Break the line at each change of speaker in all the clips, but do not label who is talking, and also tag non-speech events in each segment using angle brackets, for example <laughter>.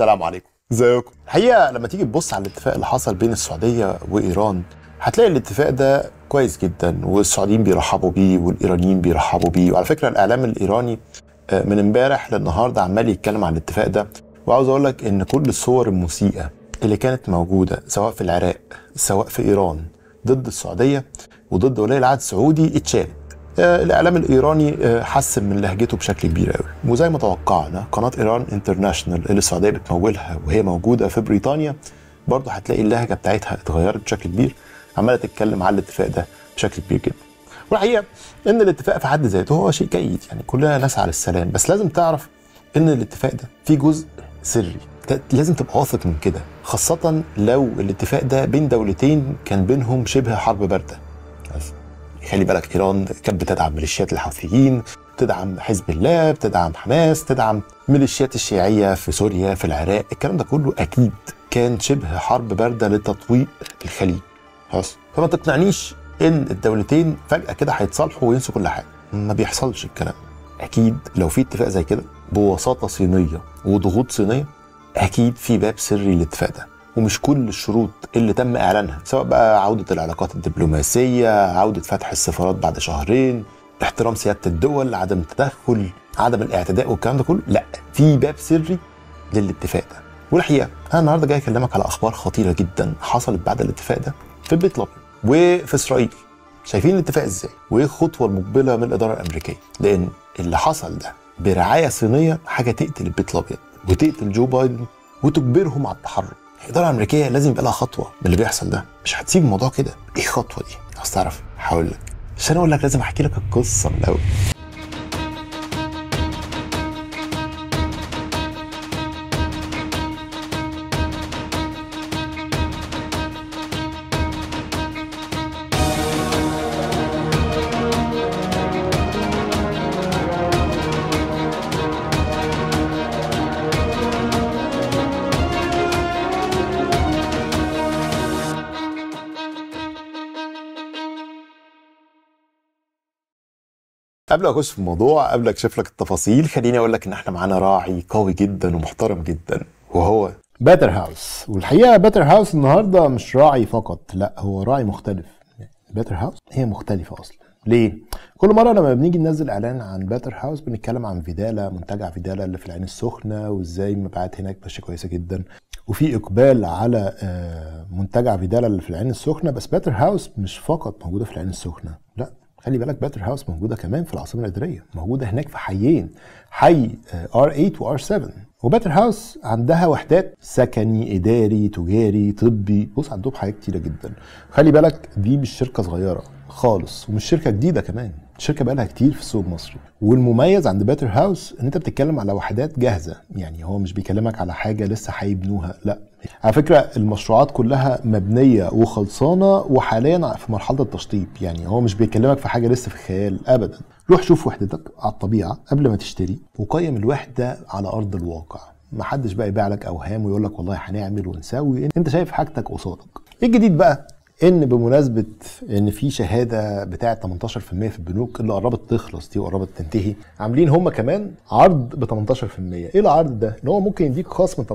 السلام عليكم ازيكم الحقيقه لما تيجي تبص على الاتفاق اللي حصل بين السعوديه وايران هتلاقي الاتفاق ده كويس جدا والسعوديين بيرحبوا بيه والايرانيين بيرحبوا بيه وعلى فكره الاعلام الايراني آه، من امبارح للنهارده عمال يتكلم عن الاتفاق ده وعاوز اقول لك ان كل الصور المسيئه اللي كانت موجوده سواء في العراق سواء في ايران ضد السعوديه وضد ولي العهد السعودي اتشالت آه، الاعلام الايراني آه، حسن من لهجته بشكل كبير قوي وزي ما توقعنا قناه ايران انترناشونال اللي السعوديه بتمولها وهي موجوده في بريطانيا برضه هتلاقي اللهجه بتاعتها اتغيرت بشكل كبير عماله تتكلم على الاتفاق ده بشكل كبير جدا والحقيقه ان الاتفاق في حد ذاته هو شيء جيد يعني كلنا نسعى للسلام بس لازم تعرف ان الاتفاق ده فيه جزء سري لازم تبقى واثق من كده خاصه لو الاتفاق ده بين دولتين كان بينهم شبه حرب بارده خلي يعني بالك ايران كانت بتدعم ميليشيات الحوثيين بتدعم حزب الله بتدعم حماس بتدعم ميليشيات الشيعيه في سوريا في العراق الكلام ده كله اكيد كان شبه حرب بارده لتطويق الخليج خلاص فما تقنعنيش ان الدولتين فجاه كده هيتصالحوا وينسوا كل حاجه ما بيحصلش الكلام اكيد لو في اتفاق زي كده بوساطه صينيه وضغوط صينيه اكيد في باب سري للاتفاق ده ومش كل الشروط اللي تم اعلانها سواء بقى عوده العلاقات الدبلوماسيه عوده فتح السفارات بعد شهرين احترام سياده الدول عدم التدخل عدم الاعتداء والكلام ده كله لا في باب سري للاتفاق ده والحقيقه انا النهارده جاي اكلمك على اخبار خطيره جدا حصلت بعد الاتفاق ده في البيت الابيض وفي اسرائيل شايفين الاتفاق ازاي وايه الخطوه المقبله من الاداره الامريكيه لان اللي حصل ده برعايه صينيه حاجه تقتل البيت الابيض وتقتل جو بايدن وتجبرهم على التحرك الاداره الامريكيه لازم يبقى لها خطوه من اللي بيحصل ده مش هتسيب الموضوع كده ايه الخطوه دي عايز تعرف هقول لك عشان اقول لك لازم احكي لك القصه من الاول قبل اخش في الموضوع قبل اكشف لك التفاصيل خليني اقول لك ان احنا معانا راعي قوي جدا ومحترم جدا وهو باتر هاوس والحقيقه باتر هاوس النهارده مش راعي فقط لا هو راعي مختلف باتر هاوس هي مختلفه اصلا ليه؟ كل مره لما بنيجي ننزل اعلان عن باتر هاوس بنتكلم عن فيدالا منتجع فيدالا اللي في العين السخنه وازاي المبيعات هناك ماشيه كويسه جدا وفي اقبال على آه، منتجع فيدالا اللي في العين السخنه بس باتر هاوس مش فقط موجوده في العين السخنه لا خلي بالك باتر هاوس موجوده كمان في العاصمه الاداريه موجوده هناك في حيين حي ار 8 وار 7 وباتر هاوس عندها وحدات سكني اداري تجاري طبي بص عندهم حاجات كتيره جدا خلي بالك دي مش شركه صغيره خالص ومش شركه جديده كمان الشركه بقى لها كتير في السوق المصري والمميز عند باتر هاوس ان انت بتتكلم على وحدات جاهزه يعني هو مش بيكلمك على حاجه لسه هيبنوها لا على فكره المشروعات كلها مبنيه وخلصانه وحاليا في مرحله التشطيب يعني هو مش بيكلمك في حاجه لسه في الخيال ابدا روح شوف وحدتك على الطبيعه قبل ما تشتري وقيم الوحده على ارض الواقع محدش بقى يبيع لك اوهام ويقول لك والله هنعمل ونسوي انت شايف حاجتك قصادك ايه الجديد بقى ان بمناسبه ان في شهاده بتاعه 18% في البنوك اللي قربت تخلص دي وقربت تنتهي عاملين هم كمان عرض ب 18% ايه العرض ده ان هو ممكن يديك خصم 18%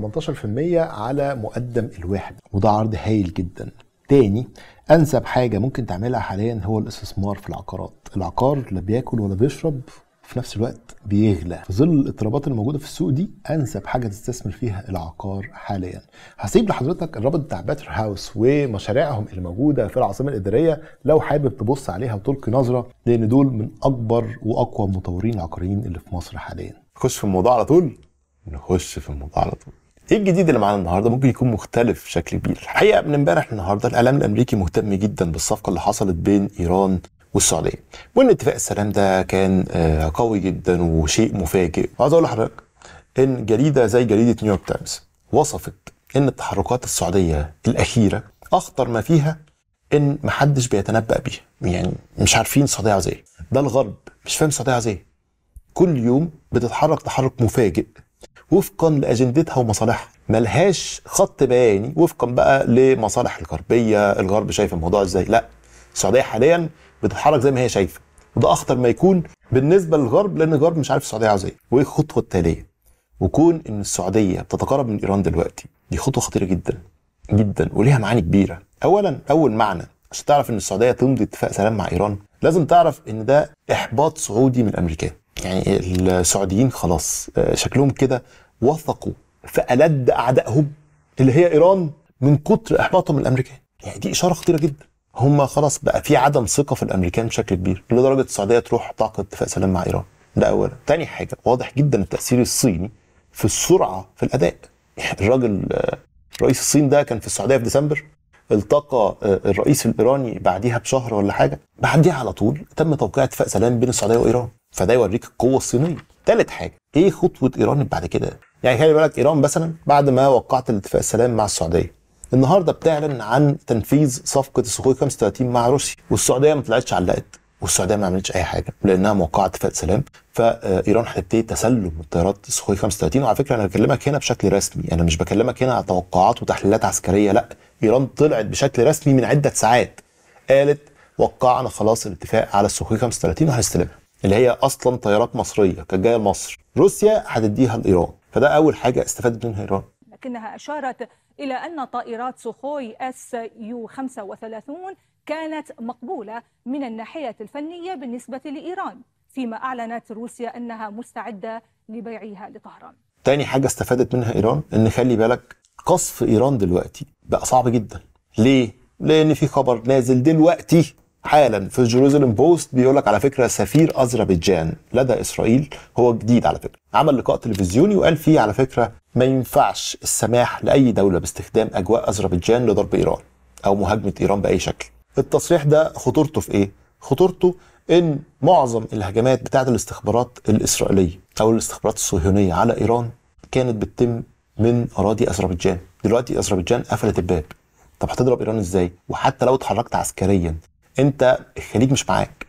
على مقدم الواحد وده عرض هايل جدا تاني انسب حاجه ممكن تعملها حاليا هو الاستثمار في العقارات العقار لا بياكل ولا بيشرب وفي نفس الوقت بيغلى في ظل الاضطرابات الموجوده في السوق دي انسب حاجه تستثمر فيها العقار حاليا هسيب لحضرتك الرابط بتاع باتر هاوس ومشاريعهم اللي موجوده في العاصمه الاداريه لو حابب تبص عليها وتلقي نظره لان دول من اكبر واقوى المطورين العقاريين اللي في مصر حاليا نخش في الموضوع على طول نخش في الموضوع على طول ايه الجديد اللي معانا النهارده ممكن يكون مختلف بشكل كبير الحقيقه من امبارح النهارده الاعلام الامريكي مهتم جدا بالصفقه اللي حصلت بين ايران والسعوديه. وان اتفاق السلام ده كان آه، قوي جدا وشيء مفاجئ. عايز اقول لحضرتك ان جريده زي جريده نيويورك تايمز وصفت ان التحركات السعوديه الاخيره اخطر ما فيها ان محدش بيتنبأ بيها يعني مش عارفين السعوديه عايزه ايه ده الغرب مش فاهم السعوديه عايزه ايه كل يوم بتتحرك تحرك مفاجئ وفقا لاجندتها ومصالحها ملهاش خط بياني وفقا بقى لمصالح الغربيه الغرب شايف الموضوع ازاي لا السعوديه حاليا بتتحرك زي ما هي شايفه وده اخطر ما يكون بالنسبه للغرب لان الغرب مش عارف السعوديه عاوزه ايه وايه الخطوه التاليه وكون ان السعوديه بتتقرب من ايران دلوقتي دي خطوه خطيره جدا جدا وليها معاني كبيره اولا اول معنى عشان تعرف ان السعوديه تمضي اتفاق سلام مع ايران لازم تعرف ان ده احباط سعودي من الامريكان يعني السعوديين خلاص آه، شكلهم كده وثقوا في الد اعدائهم اللي هي ايران من كتر احباطهم من الامريكان يعني دي اشاره خطيره جدا هم خلاص بقى في عدم ثقه في الامريكان بشكل كبير لدرجه السعوديه تروح تعقد اتفاق سلام مع ايران ده اولا تاني حاجه واضح جدا التاثير الصيني في السرعه في الاداء يعني الراجل آه، رئيس الصين ده كان في السعوديه في ديسمبر التقى آه، الرئيس الايراني بعديها بشهر ولا حاجه بعديها على طول تم توقيع اتفاق سلام بين السعوديه وايران فده يوريك القوه الصينيه تالت حاجه ايه خطوه ايران بعد كده يعني خلي بالك ايران مثلا بعد ما وقعت الاتفاق السلام مع السعوديه النهارده بتعلن عن تنفيذ صفقه السخوي 35 مع روسيا والسعوديه ما طلعتش علقت والسعوديه ما عملتش اي حاجه لانها موقعه اتفاق سلام فايران هتبتدي تسلم الطيارات سخوي 35 وعلى فكره انا بكلمك هنا بشكل رسمي انا مش بكلمك هنا على توقعات وتحليلات عسكريه لا ايران طلعت بشكل رسمي من عده ساعات قالت وقعنا خلاص الاتفاق على السخوي 35 وهنستلمها اللي هي اصلا طيارات مصريه كانت جايه لمصر روسيا هتديها لايران فده اول حاجه استفادت منها ايران لكنها اشارت إلى أن طائرات سوخوي اس يو 35 كانت مقبولة من الناحية الفنية بالنسبة لإيران فيما أعلنت روسيا أنها مستعدة لبيعها لطهران تاني حاجة استفادت منها إيران إن خلي بالك قصف إيران دلوقتي بقى صعب جدا ليه؟ لأن في خبر نازل دلوقتي حالا في جيروزلم بوست بيقول لك على فكره سفير اذربيجان لدى اسرائيل هو جديد على فكره عمل لقاء تلفزيوني وقال فيه على فكره ما ينفعش السماح لاي دوله باستخدام اجواء اذربيجان لضرب ايران او مهاجمه ايران باي شكل التصريح ده خطورته في ايه خطورته ان معظم الهجمات بتاعه الاستخبارات الاسرائيليه او الاستخبارات الصهيونيه على ايران كانت بتتم من اراضي اذربيجان دلوقتي اذربيجان قفلت الباب طب هتضرب ايران ازاي وحتى لو اتحركت عسكريا انت الخليج مش معاك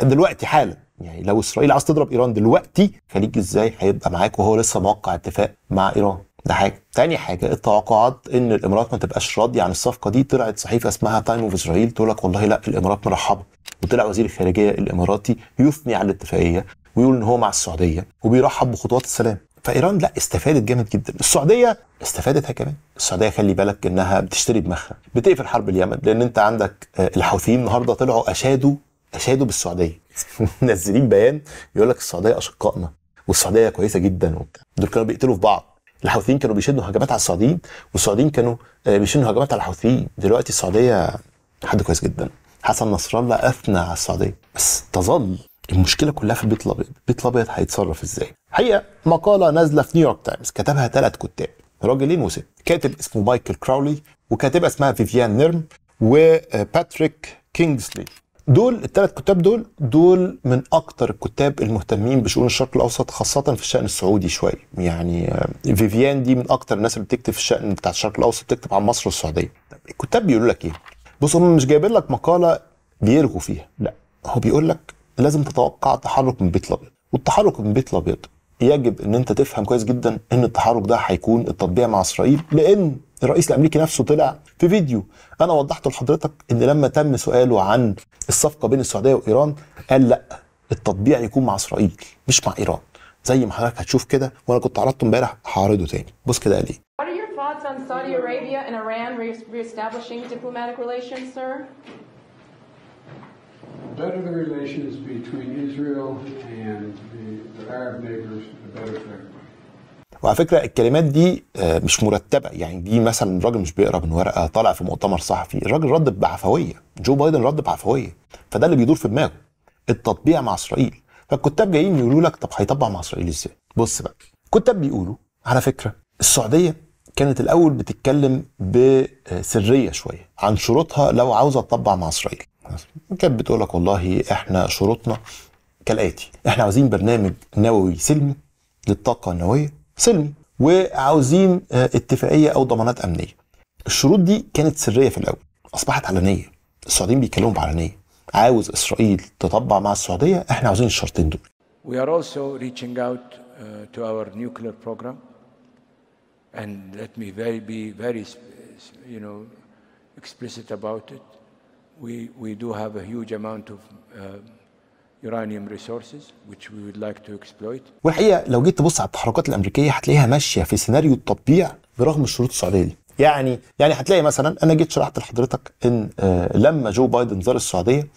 دلوقتي حالا يعني لو اسرائيل عايز تضرب ايران دلوقتي الخليج ازاي هيبقى معاك وهو لسه موقع اتفاق مع ايران ده حاجه تاني حاجه التوقعات ان الامارات ما تبقاش راضيه عن الصفقه دي طلعت صحيفه اسمها تايم اوف اسرائيل تقول لك والله لا الامارات مرحبه وطلع وزير الخارجيه الاماراتي يثني على الاتفاقيه ويقول ان هو مع السعوديه وبيرحب بخطوات السلام فايران لا استفادت جامد جدا السعوديه استفادتها كمان السعوديه خلي بالك انها بتشتري دماغها بتقفل حرب اليمن لان انت عندك آه، الحوثيين النهارده طلعوا اشادوا اشادوا بالسعوديه <laughs> منزلين بيان يقول لك السعوديه اشقائنا والسعوديه كويسه جدا وبتاع دول كانوا بيقتلوا في بعض الحوثيين كانوا بيشنوا هجمات على السعوديين والسعوديين كانوا آه، بيشنوا هجمات على الحوثيين دلوقتي السعوديه حد كويس جدا حسن نصر الله اثنى على السعوديه بس تظل المشكله كلها في البيت الابيض البيت الابيض هيتصرف ازاي حقيقه مقاله نازله في نيويورك تايمز كتبها ثلاث كتاب راجلين وست كاتب اسمه مايكل كراولي وكاتبه اسمها فيفيان نيرم وباتريك كينجسلي دول الثلاث كتاب دول دول من اكتر الكتاب المهتمين بشؤون الشرق الاوسط خاصه في الشان السعودي شويه يعني آه، فيفيان دي من اكتر الناس اللي بتكتب في الشان بتاع الشرق الاوسط بتكتب عن مصر والسعوديه الكتاب بيقولوا لك ايه بص هم مش جايبين لك مقاله بيرغوا فيها لا هو بيقول لك لازم تتوقع تحرك من بيت الابيض والتحرك من بيت الابيض يجب ان انت تفهم كويس جدا ان التحرك ده هيكون التطبيع مع اسرائيل لان الرئيس الامريكي نفسه طلع في فيديو انا وضحت لحضرتك ان لما تم سؤاله عن الصفقه بين السعوديه وايران قال لا التطبيع يكون مع اسرائيل مش مع ايران زي ما حضرتك هتشوف كده وانا كنت عرضته امبارح هعرضه تاني بص كده قال ايه What are your thoughts on Saudi Arabia and Iran reestablishing diplomatic relations, sir? better the relations between Israel and the, the Arab neighbors, the better for everybody. وعلى فكره الكلمات دي آه، مش مرتبه يعني دي مثلا راجل مش بيقرا من ورقه طالع في مؤتمر صحفي الراجل رد بعفويه جو بايدن رد بعفويه فده اللي بيدور في دماغه التطبيع مع اسرائيل فالكتاب جايين يقولوا لك طب هيطبع مع اسرائيل ازاي بص بقى الكتاب بيقولوا على فكره السعوديه كانت الاول بتتكلم بسريه شويه عن شروطها لو عاوزه تطبع مع اسرائيل نعم. كانت بتقول لك والله احنا شروطنا كالاتي احنا عاوزين برنامج نووي سلمي للطاقه النوويه سلمي وعاوزين آه، اتفاقيه او ضمانات امنيه الشروط دي كانت سريه في الاول اصبحت علنيه السعوديين بيتكلموا بعلنيه عاوز اسرائيل تطبع مع السعوديه احنا عاوزين الشرطين دول We are also reaching out uh, to our nuclear program and let me very be very you know explicit about it we, we do have a huge amount of uh, uranium resources which we would like to exploit. والحقيقه لو جيت تبص على التحركات الامريكيه هتلاقيها ماشيه في سيناريو التطبيع برغم الشروط السعوديه دي. يعني يعني هتلاقي مثلا انا جيت شرحت لحضرتك ان آه لما جو بايدن زار السعوديه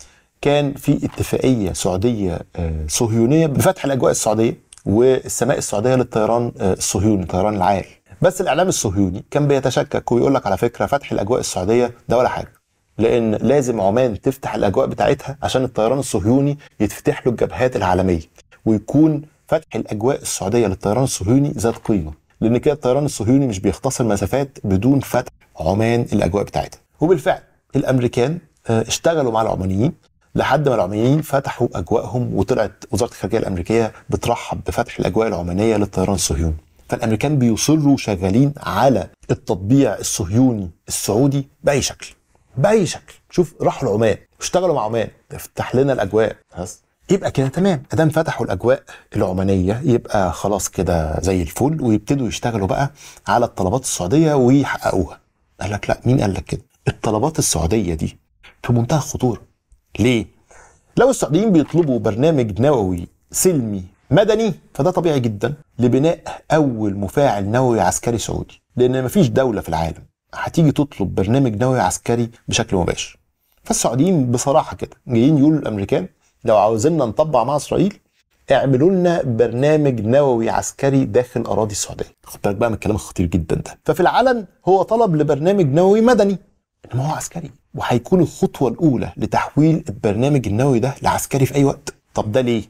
كان في اتفاقيه سعوديه آه صهيونيه بفتح الاجواء السعوديه والسماء السعوديه للطيران آه الصهيوني الطيران العال بس الاعلام الصهيوني كان بيتشكك ويقول لك على فكره فتح الاجواء السعوديه ده ولا حاجه لان لازم عمان تفتح الاجواء بتاعتها عشان الطيران الصهيوني يتفتح له الجبهات العالميه ويكون فتح الاجواء السعوديه للطيران الصهيوني ذات قيمه لان كده الطيران الصهيوني مش بيختصر مسافات بدون فتح عمان الاجواء بتاعتها وبالفعل الامريكان آه، اشتغلوا مع العمانيين لحد ما العمانيين فتحوا اجواءهم وطلعت وزاره الخارجيه الامريكيه بترحب بفتح الاجواء العمانيه للطيران الصهيوني فالامريكان بيصروا شغالين على التطبيع الصهيوني السعودي باي شكل باي شكل شوف راحوا لعمان اشتغلوا مع عمان افتح لنا الاجواء بس يبقى كده تمام ادام فتحوا الاجواء العمانيه يبقى خلاص كده زي الفل ويبتدوا يشتغلوا بقى على الطلبات السعوديه ويحققوها قال لك لا مين قال لك كده الطلبات السعوديه دي في منتهى الخطوره ليه لو السعوديين بيطلبوا برنامج نووي سلمي مدني فده طبيعي جدا لبناء اول مفاعل نووي عسكري سعودي لان مفيش دوله في العالم هتيجي تطلب برنامج نووي عسكري بشكل مباشر فالسعوديين بصراحه كده جايين يقولوا للامريكان لو عاوزيننا نطبع مع اسرائيل اعملوا لنا برنامج نووي عسكري داخل اراضي السعوديه خد بالك بقى من الكلام الخطير جدا ده ففي العلن هو طلب لبرنامج نووي مدني انما هو عسكري وهيكون الخطوه الاولى لتحويل البرنامج النووي ده لعسكري في اي وقت طب ده ليه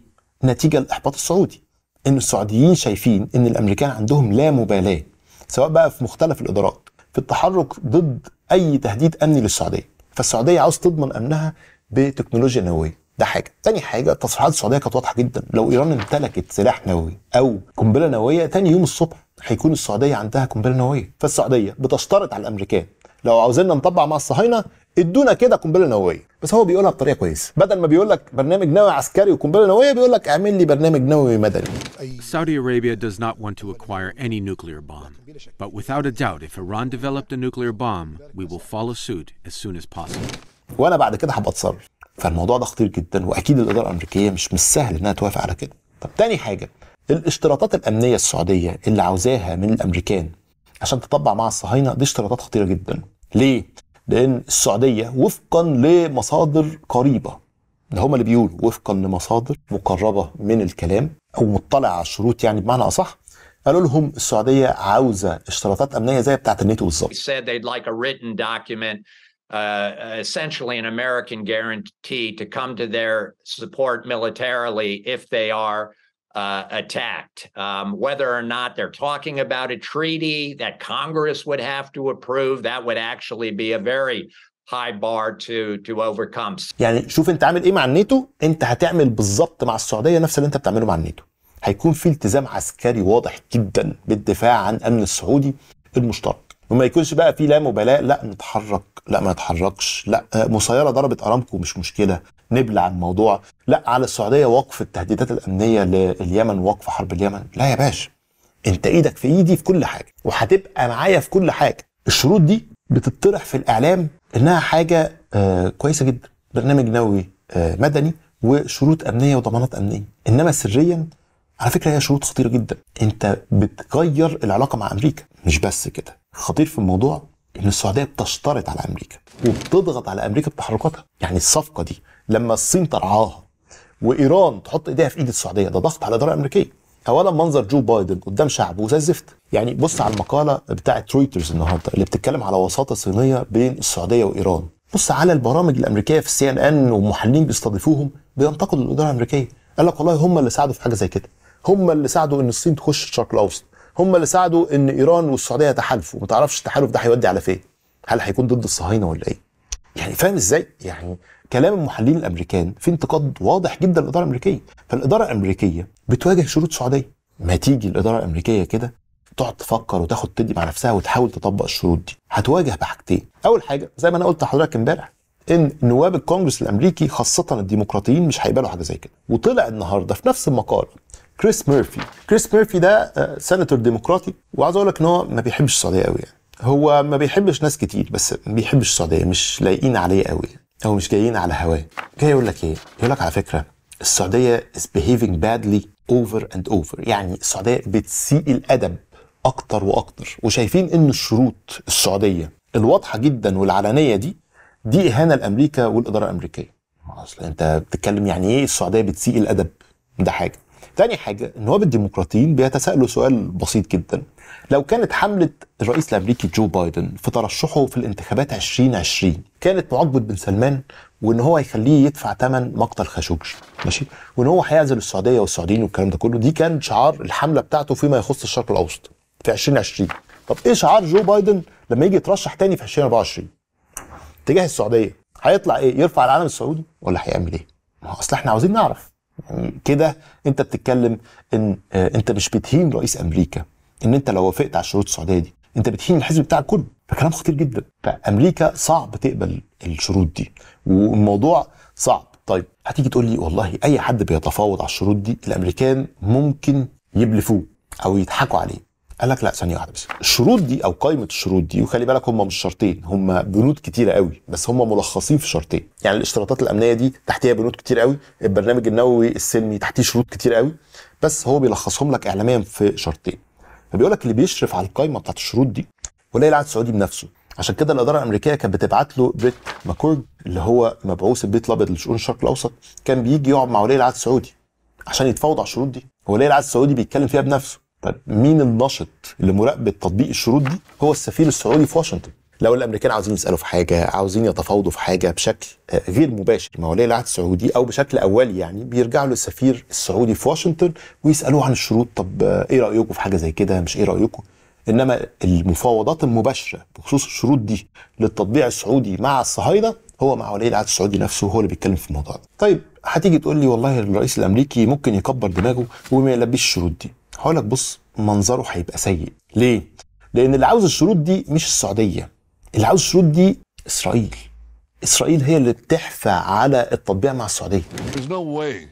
نتيجه الاحباط السعودي ان السعوديين شايفين ان الامريكان عندهم لا مبالاه سواء بقى في مختلف الادارات في التحرك ضد اي تهديد امني للسعوديه فالسعوديه عاوز تضمن امنها بتكنولوجيا نوويه ده حاجه تاني حاجه تصريحات السعوديه كانت واضحه جدا لو ايران امتلكت سلاح نووي او قنبله نوويه تاني يوم الصبح هيكون السعوديه عندها قنبله نوويه فالسعوديه بتشترط على الامريكان لو عاوزيننا نطبع مع الصهاينه ادونا كده قنبله نوويه بس هو بيقولها بطريقه كويسه بدل ما بيقول لك برنامج نووي عسكري وقنبله نوويه بيقول لك اعمل لي برنامج نووي مدني Saudi Arabia does not want to acquire any nuclear bomb but without a doubt if Iran developed a nuclear bomb we will follow suit as soon as possible وانا بعد كده هبقى اتصرف فالموضوع ده خطير جدا واكيد الاداره الامريكيه مش مش سهل انها توافق على كده طب تاني حاجه الاشتراطات الامنيه السعوديه اللي عاوزاها من الامريكان عشان تطبع مع الصهاينه دي اشتراطات خطيره جدا ليه؟ لأن السعودية وفقا لمصادر قريبة ده هما اللي بيقولوا وفقا لمصادر مقربة من الكلام أو مطلع على الشروط يعني بمعنى أصح قالوا لهم السعودية عاوزة اشتراطات أمنية زي بتاعت الناتو بالظبط Uh, essentially an American guarantee to come to their support militarily if they are attacked. Um, whether or not they're talking about a treaty that Congress would have to approve, that would actually be a very high bar to to overcome. يعني شوف انت عامل ايه مع الناتو انت هتعمل بالظبط مع السعوديه نفس اللي انت بتعمله مع الناتو هيكون في التزام عسكري واضح جدا بالدفاع عن امن السعودي المشترك وما يكونش بقى في لا مبالاه لا نتحرك لا ما نتحركش لا آه، مسيره ضربت ارامكو مش مشكله نبلع الموضوع لا على السعوديه وقف التهديدات الامنيه لليمن وقف حرب اليمن لا يا باشا انت ايدك في ايدي في كل حاجه وهتبقى معايا في كل حاجه الشروط دي بتطرح في الاعلام انها حاجه آه كويسه جدا برنامج نووي آه مدني وشروط امنيه وضمانات امنيه انما سريا على فكره هي شروط خطيره جدا انت بتغير العلاقه مع امريكا مش بس كده الخطير في الموضوع ان السعوديه بتشترط على امريكا وبتضغط على امريكا بتحركاتها يعني الصفقه دي لما الصين ترعاها وايران تحط ايديها في ايد السعوديه ده ضغط على الاداره الامريكيه اولا منظر جو بايدن قدام شعبه زي الزفت يعني بص على المقاله بتاعه رويترز النهارده اللي بتتكلم على وساطه صينيه بين السعوديه وايران بص على البرامج الامريكيه في السي ان ان ومحللين بيستضيفوهم بينتقدوا الاداره الامريكيه قال لك والله هم اللي ساعدوا في حاجه زي كده هم اللي ساعدوا ان الصين تخش الشرق الاوسط هم اللي ساعدوا ان ايران والسعوديه يتحالفوا ما تعرفش التحالف ده هيودي على فين هل هيكون ضد الصهاينه ولا ايه يعني فاهم ازاي يعني كلام المحللين الامريكان في انتقاد واضح جدا للاداره الامريكيه فالاداره الامريكيه بتواجه شروط سعوديه ما تيجي الاداره الامريكيه كده تقعد تفكر وتاخد تدي مع نفسها وتحاول تطبق الشروط دي هتواجه بحاجتين اول حاجه زي ما انا قلت لحضرتك امبارح ان نواب الكونجرس الامريكي خاصه الديمقراطيين مش هيقبلوا حاجه زي كده وطلع النهارده في نفس المقال كريس ميرفي كريس ميرفي ده آه، سيناتور ديمقراطي وعاوز اقول لك ان هو ما بيحبش السعوديه قوي يعني هو ما بيحبش ناس كتير بس ما بيحبش السعوديه مش لايقين عليه قوي او مش جايين على هواه جاي يقول لك ايه يقول لك على فكره السعوديه is behaving badly over and over يعني السعوديه بتسيء الادب اكتر واكتر وشايفين ان الشروط السعوديه الواضحه جدا والعلنيه دي دي اهانه لامريكا والاداره الامريكيه اصل انت بتتكلم يعني ايه السعوديه بتسيء الادب ده حاجه تاني حاجه نواب الديمقراطيين بيتساءلوا سؤال بسيط جدا لو كانت حمله الرئيس الامريكي جو بايدن في ترشحه في الانتخابات 2020 كانت معاقبه بن سلمان وان هو هيخليه يدفع ثمن مقتل خاشقجي ماشي وان هو هيعزل السعوديه والسعوديين والكلام ده كله دي كان شعار الحمله بتاعته فيما يخص الشرق الاوسط في 2020 طب ايه شعار جو بايدن لما يجي يترشح تاني في 2024 تجاه السعوديه هيطلع ايه يرفع العلم السعودي ولا هيعمل ايه ما اصل احنا عاوزين نعرف يعني كده انت بتتكلم ان آه، انت مش بتهين رئيس امريكا ان انت لو وافقت على الشروط السعوديه دي انت بتهين الحزب بتاعك كله فكلام خطير جدا فامريكا صعب تقبل الشروط دي والموضوع صعب طيب هتيجي تقول لي والله اي حد بيتفاوض على الشروط دي الامريكان ممكن يبلفوه او يضحكوا عليه قال لك لا ثانيه واحده بس الشروط دي او قائمه الشروط دي وخلي بالك هم مش شرطين هم بنود كتيره قوي بس هم ملخصين في شرطين يعني الاشتراطات الامنيه دي تحتيها بنود كتير قوي البرنامج النووي السلمي تحتيه شروط كتير قوي بس هو بيلخصهم لك اعلاميا في شرطين فبيقول لك اللي بيشرف على القائمه بتاعت الشروط دي ولاي العهد السعودي بنفسه عشان كده الاداره الامريكيه كانت بتبعت له بريت ماكورد اللي هو مبعوث البيت الابيض لشؤون الشرق الاوسط كان بيجي يقعد مع ولي العهد السعودي عشان يتفاوض على الشروط دي ولي العهد السعودي بيتكلم فيها بنفسه طيب مين النشط لمراقبه تطبيق الشروط دي هو السفير السعودي في واشنطن لو الامريكان عاوزين يسالوا في حاجه عاوزين يتفاوضوا في حاجه بشكل آه، غير مباشر مع ولي العهد السعودي او بشكل اولي يعني بيرجعوا للسفير السعودي في واشنطن ويسالوه عن الشروط طب آه، ايه رايكم في حاجه زي كده مش ايه رايكم انما المفاوضات المباشره بخصوص الشروط دي للتطبيع السعودي مع الصهاينه هو مع ولي العهد السعودي نفسه هو اللي بيتكلم في الموضوع ده. طيب هتيجي تقول لي والله الرئيس الامريكي ممكن يكبر دماغه وما يلبيش الشروط دي. هقول لك بص منظره هيبقى سيء ليه لان اللي عاوز الشروط دي مش السعوديه اللي عاوز الشروط دي اسرائيل اسرائيل هي اللي بتحفى على التطبيع مع السعوديه There's no way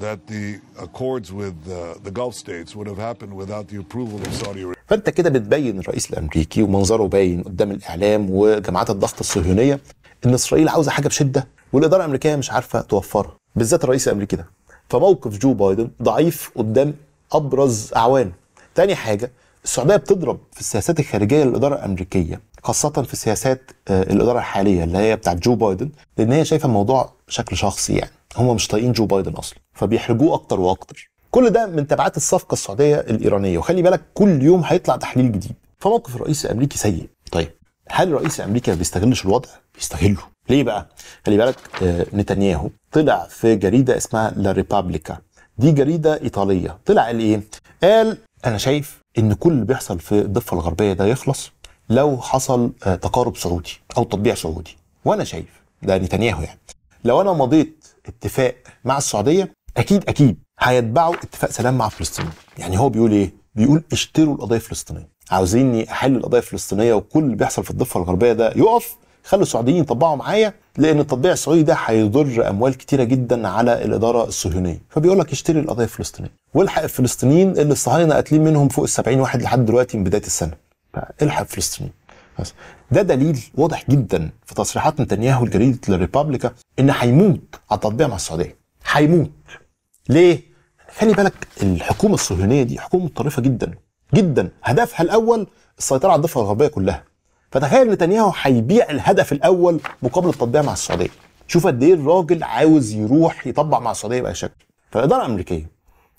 that the accords with uh, the Gulf states would have happened without the approval of Saudi Arabia. فانت كده بتبين الرئيس الامريكي ومنظره باين قدام الاعلام وجماعات الضغط الصهيونيه ان اسرائيل عاوزه حاجه بشده والاداره الامريكيه مش عارفه توفرها بالذات الرئيس الامريكي ده فموقف جو بايدن ضعيف قدام ابرز اعوانه تاني حاجه السعوديه بتضرب في السياسات الخارجيه للاداره الامريكيه خاصه في سياسات آه، الاداره الحاليه اللي هي بتاعت جو بايدن لان هي شايفه الموضوع بشكل شخصي يعني هم مش طايقين جو بايدن اصلا فبيحرجوه اكتر واكتر كل ده من تبعات الصفقه السعوديه الايرانيه وخلي بالك كل يوم هيطلع تحليل جديد فموقف الرئيس الامريكي سيء طيب هل الرئيس الامريكي ما بيستغلش الوضع بيستغله ليه بقى خلي بالك آه، نتنياهو طلع في جريده اسمها لا ريبابليكا دي جريده ايطاليه طلع قال ايه قال انا شايف ان كل اللي بيحصل في الضفه الغربيه ده يخلص لو حصل آه، تقارب سعودي او تطبيع سعودي وانا شايف ده نتنياهو يعني لو انا مضيت اتفاق مع السعوديه اكيد اكيد هيتبعوا اتفاق سلام مع فلسطين يعني هو بيقول ايه بيقول اشتروا القضيه الفلسطينيه عاوزيني احل القضيه الفلسطينيه وكل اللي بيحصل في الضفه الغربيه ده يقف خلوا السعوديين يطبعوا معايا لان التطبيع السعودي ده هيضر اموال كتيره جدا على الاداره الصهيونيه فبيقول لك اشتري القضيه الفلسطينيه والحق الفلسطينيين اللي الصهاينه قاتلين منهم فوق ال 70 واحد لحد دلوقتي من بدايه السنه الحق الفلسطينيين بس ده دليل واضح جدا في تصريحات نتنياهو الجريده للريبابليكا ان هيموت على التطبيع مع السعوديه هيموت ليه خلي بالك الحكومه الصهيونيه دي حكومه متطرفه جدا جدا هدفها الاول السيطره على الضفه الغربيه كلها فتخيل نتنياهو هيبيع الهدف الاول مقابل التطبيع مع السعوديه شوف قد ايه الراجل عاوز يروح يطبع مع السعوديه باي شكل فالاداره الامريكيه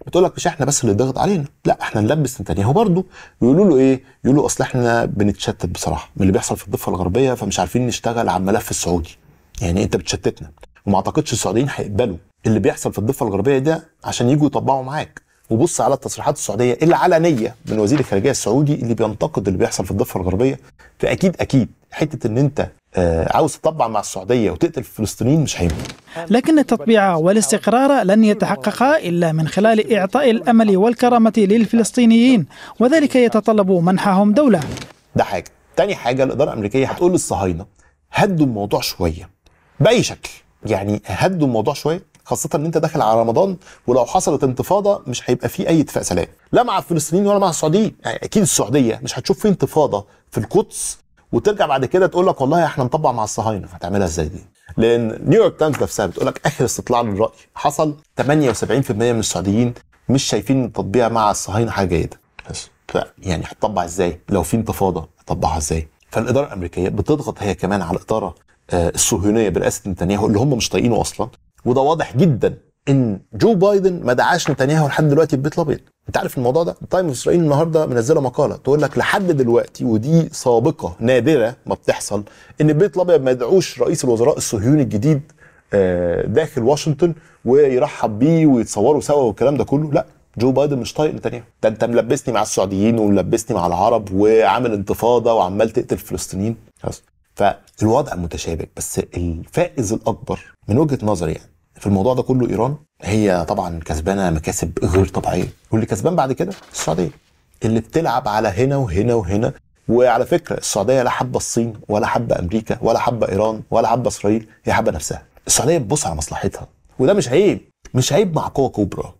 بتقول لك مش احنا بس اللي ضغط علينا لا احنا نلبس نتنياهو برضه ويقولوا له ايه يقولوا اصل احنا بنتشتت بصراحه من اللي بيحصل في الضفه الغربيه فمش عارفين نشتغل على الملف السعودي يعني انت بتشتتنا وما اعتقدش السعوديين هيقبلوا اللي بيحصل في الضفه الغربيه ده عشان يجوا يطبعوا معاك وبص على التصريحات السعوديه العلنيه من وزير الخارجيه السعودي اللي بينتقد اللي بيحصل في الضفه الغربيه فاكيد اكيد حته ان انت آه، عاوز تطبع مع السعوديه وتقتل الفلسطينيين مش هيمكن لكن التطبيع والاستقرار لن يتحققا الا من خلال اعطاء الامل والكرامه للفلسطينيين وذلك يتطلب منحهم دوله ده حاجه تاني حاجه الاداره الامريكيه هتقول للصهاينه هدوا الموضوع شويه باي شكل يعني هدوا الموضوع شويه خاصه ان انت داخل على رمضان ولو حصلت انتفاضه مش هيبقى في اي اتفاق سلام لا مع الفلسطينيين ولا مع السعوديين يعني اكيد السعوديه مش هتشوف في انتفاضه في القدس وترجع بعد كده تقول لك والله احنا نطبع مع الصهاينه هتعملها ازاي دي؟ لان نيويورك تايمز نفسها بتقول لك اخر استطلاع للراي حصل 78% من السعوديين مش شايفين التطبيع مع الصهاينه حاجه جيده. بس يعني هتطبع ازاي؟ لو في انتفاضه هتطبعها ازاي؟ فالاداره الامريكيه بتضغط هي كمان على الاداره آه، الصهيونيه برئاسه نتنياهو اللي هم مش طايقينه اصلا وده واضح جدا ان جو بايدن ما دعاش نتنياهو لحد دلوقتي البيت الابيض انت عارف الموضوع ده تايم اوف اسرائيل النهارده منزله مقاله تقول لك لحد دلوقتي ودي سابقه نادره ما بتحصل ان البيت الابيض ما يدعوش رئيس الوزراء الصهيوني الجديد آه، داخل واشنطن ويرحب بيه ويتصوروا سوا والكلام ده كله لا جو بايدن مش طايق نتنياهو ده انت ملبسني مع السعوديين وملبسني مع العرب وعامل انتفاضه وعمال تقتل الفلسطينيين فالوضع متشابك بس الفائز الاكبر من وجهه نظري يعني في الموضوع ده كله ايران هي طبعا كسبانه مكاسب غير طبيعيه واللي كسبان بعد كده السعوديه اللي بتلعب على هنا وهنا وهنا وعلى فكره السعوديه لا حابه الصين ولا حابه امريكا ولا حابه ايران ولا حابه اسرائيل هي حابه نفسها السعوديه بتبص على مصلحتها وده مش عيب مش عيب مع قوه كبرى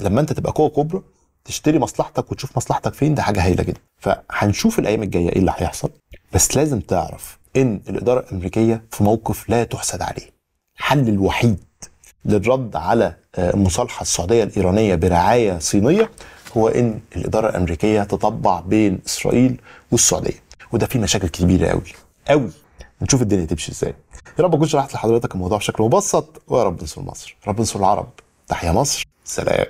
لما انت تبقى قوه كبرى تشتري مصلحتك وتشوف مصلحتك فين ده حاجه هايله جدا فهنشوف الايام الجايه ايه اللي هيحصل بس لازم تعرف ان الاداره الامريكيه في موقف لا تحسد عليه الحل الوحيد للرد على آه، مصالحه السعوديه الايرانيه برعايه صينيه هو ان الاداره الامريكيه تطبع بين اسرائيل والسعوديه وده فيه مشاكل كبيره قوي قوي نشوف الدنيا تمشي ازاي يا رب اكون شرحت لحضرتك الموضوع بشكل مبسط ويا رب ننصر مصر رب ننصر العرب تحيا مصر سلام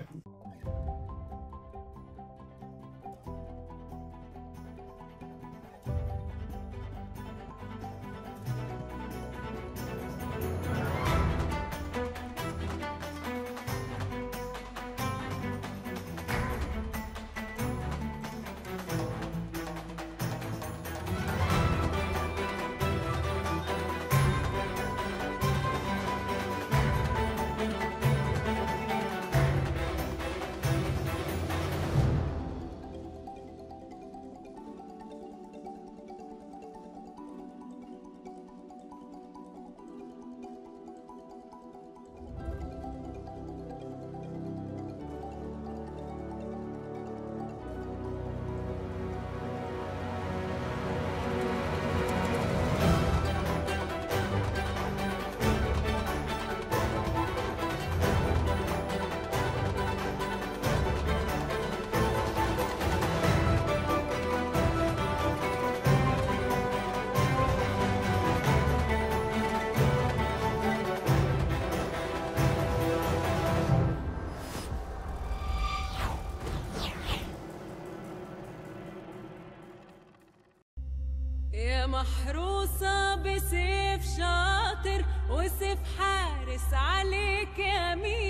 محروسة بسيف شاطر وسيف حارس عليك مين